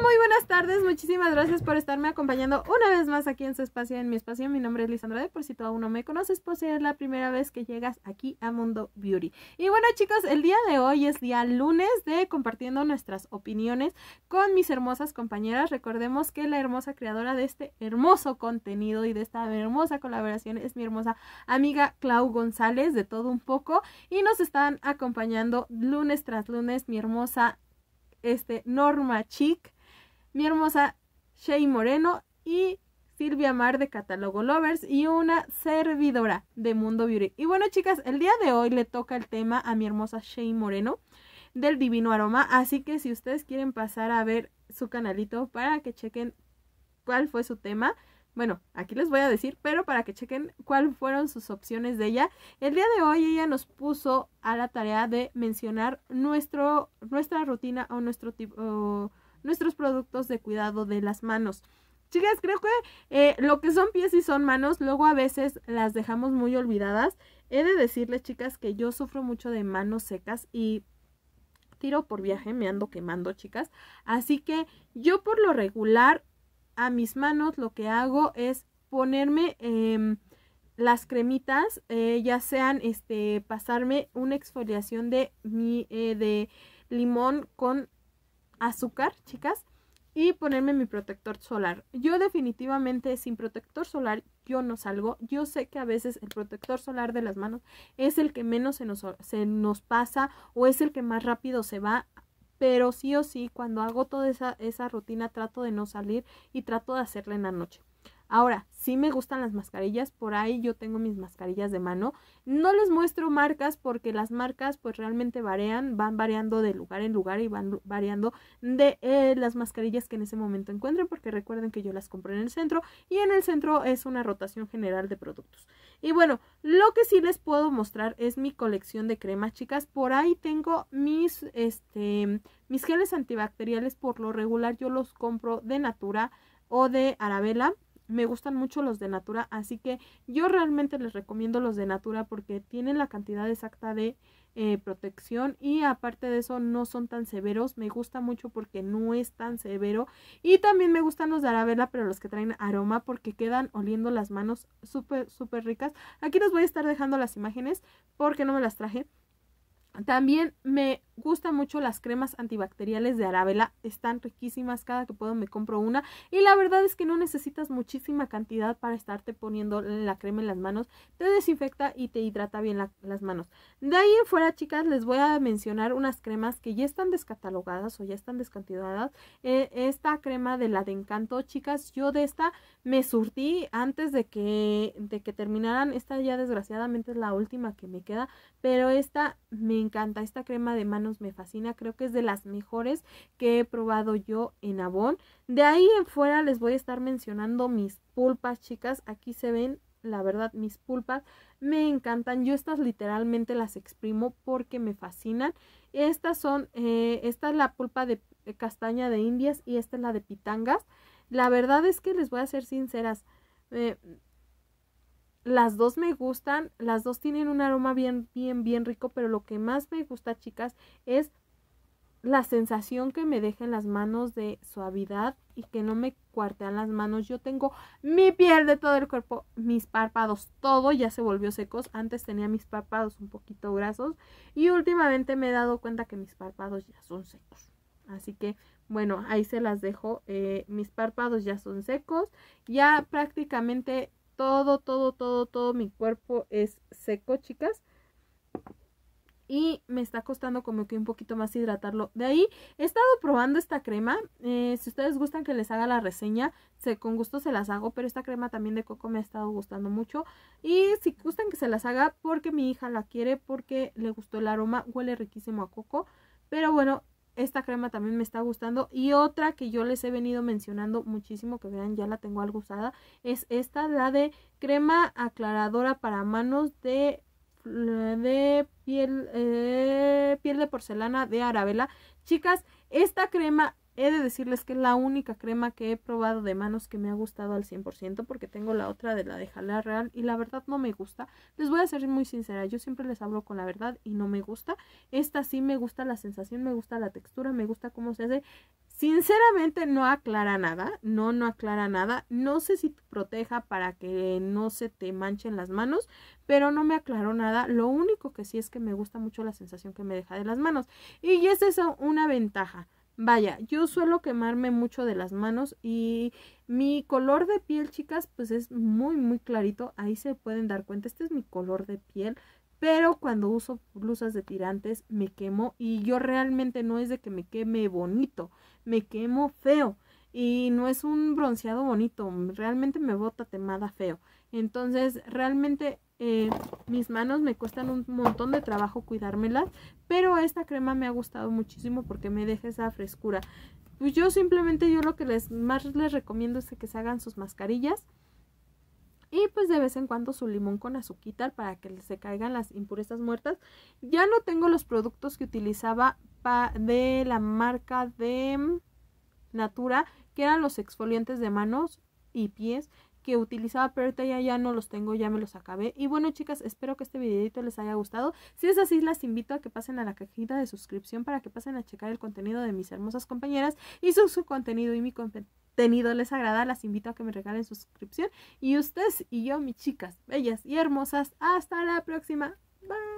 muy buenas tardes. Muchísimas gracias por estarme acompañando una vez más aquí en su espacio, en mi espacio. Mi nombre es Lisandra de por si tú aún no me conoces, pues si es la primera vez que llegas aquí a Mundo Beauty. Y bueno, chicos, el día de hoy es día lunes de compartiendo nuestras opiniones con mis hermosas compañeras. Recordemos que la hermosa creadora de este hermoso contenido y de esta hermosa colaboración es mi hermosa amiga Clau González, de todo un poco, y nos están acompañando lunes tras lunes mi hermosa este, Norma Chic mi hermosa Shay Moreno y Silvia Mar de Catálogo Lovers y una servidora de Mundo Beauty. Y bueno, chicas, el día de hoy le toca el tema a mi hermosa Shay Moreno del Divino Aroma. Así que si ustedes quieren pasar a ver su canalito para que chequen cuál fue su tema. Bueno, aquí les voy a decir, pero para que chequen cuáles fueron sus opciones de ella. El día de hoy ella nos puso a la tarea de mencionar nuestro, nuestra rutina o nuestro tipo nuestros productos de cuidado de las manos. Chicas, creo que eh, lo que son pies y son manos, luego a veces las dejamos muy olvidadas. He de decirles, chicas, que yo sufro mucho de manos secas y tiro por viaje, me ando quemando, chicas. Así que yo por lo regular a mis manos lo que hago es ponerme em, las cremitas, eh, ya sean este, pasarme una exfoliación de, mi, eh, de limón con azúcar, chicas, y ponerme mi protector solar. Yo definitivamente sin protector solar yo no salgo. Yo sé que a veces el protector solar de las manos es el que menos se nos, se nos pasa o es el que más rápido se va. Pero sí o sí, cuando hago toda esa, esa rutina trato de no salir y trato de hacerla en la noche. Ahora, sí me gustan las mascarillas, por ahí yo tengo mis mascarillas de mano. No les muestro marcas porque las marcas pues realmente varían, van variando de lugar en lugar y van variando de eh, las mascarillas que en ese momento encuentren porque recuerden que yo las compré en el centro y en el centro es una rotación general de productos. Y bueno, lo que sí les puedo mostrar es mi colección de cremas, chicas. Por ahí tengo mis, este, mis geles antibacteriales por lo regular yo los compro de Natura o de Arabella me gustan mucho los de Natura, así que yo realmente les recomiendo los de Natura porque tienen la cantidad exacta de eh, protección y aparte de eso no son tan severos, me gusta mucho porque no es tan severo y también me gustan los de Arabella pero los que traen aroma porque quedan oliendo las manos súper súper ricas. Aquí les voy a estar dejando las imágenes porque no me las traje. También me gustan mucho las cremas antibacteriales de Arabella, están riquísimas, cada que puedo me compro una y la verdad es que no necesitas muchísima cantidad para estarte poniendo la crema en las manos, te desinfecta y te hidrata bien las manos. De ahí en fuera chicas les voy a mencionar unas cremas que ya están descatalogadas o ya están descontinuadas. Eh, esta crema de la de Encanto, chicas. Yo de esta me surtí antes de que, de que terminaran. Esta ya desgraciadamente es la última que me queda, pero esta me encanta. Esta crema de manos me fascina. Creo que es de las mejores que he probado yo en Avon. De ahí en fuera les voy a estar mencionando mis pulpas, chicas. Aquí se ven la verdad, mis pulpas me encantan. Yo estas literalmente las exprimo porque me fascinan. Estas son, eh, esta es la pulpa de castaña de indias y esta es la de pitangas. La verdad es que les voy a ser sinceras. Eh, las dos me gustan, las dos tienen un aroma bien, bien, bien rico, pero lo que más me gusta, chicas, es la sensación que me dejan las manos de suavidad y que no me cuartean las manos. Yo tengo mi piel de todo el cuerpo, mis párpados, todo ya se volvió secos. Antes tenía mis párpados un poquito grasos y últimamente me he dado cuenta que mis párpados ya son secos. Así que bueno, ahí se las dejo. Eh, mis párpados ya son secos. Ya prácticamente todo, todo, todo, todo mi cuerpo es seco, chicas y me está costando como que un poquito más hidratarlo. De ahí he estado probando esta crema, eh, si ustedes gustan que les haga la reseña, con gusto se las hago, pero esta crema también de coco me ha estado gustando mucho. Y si gustan que se las haga porque mi hija la quiere, porque le gustó el aroma, huele riquísimo a coco. Pero bueno, esta crema también me está gustando y otra que yo les he venido mencionando muchísimo que vean ya la tengo algo usada es esta la de crema aclaradora para manos de eh, de piel, eh, piel de porcelana de Arabella. Chicas, esta crema he de decirles que es la única crema que he probado de manos que me ha gustado al 100% porque tengo la otra de la de Jalea Real y la verdad no me gusta. Les voy a ser muy sincera, yo siempre les hablo con la verdad y no me gusta. Esta sí me gusta la sensación, me gusta la textura, me gusta cómo se hace. Sinceramente no aclara nada, no, no aclara nada. No sé si te proteja para que no se te manchen las manos, pero no me aclaró nada. Lo único que sí es que me gusta mucho la sensación que me deja de las manos. Y esa es una ventaja. Vaya, yo suelo quemarme mucho de las manos y mi color de piel, chicas, pues es muy, muy clarito. Ahí se pueden dar cuenta. Este es mi color de piel pero cuando uso blusas de tirantes me quemo y yo realmente no es de que me queme bonito, me quemo feo y no es un bronceado bonito, realmente me bota temada feo. Entonces, realmente eh, mis manos me cuestan un montón de trabajo cuidármelas, pero esta crema me ha gustado muchísimo porque me deja esa frescura. Pues yo simplemente yo lo que les más les recomiendo es que se hagan sus mascarillas y pues de vez en cuando su limón con azuquitar para que se caigan las impurezas muertas. Ya no tengo los productos que utilizaba de la marca de mm, Natura, que eran los exfoliantes de manos y pies que utilizaba, pero ya, ya no los tengo, ya me los acabé. Y bueno, chicas, espero que este videito les haya gustado. Si es así, las invito a que pasen a la cajita de suscripción para que pasen a checar el contenido de mis hermosas compañeras y su, su contenido y mi contenido tenido les agrada, las invito a que me regalen su suscripción. Y ustedes y yo, mis chicas bellas y hermosas, hasta la próxima. Bye.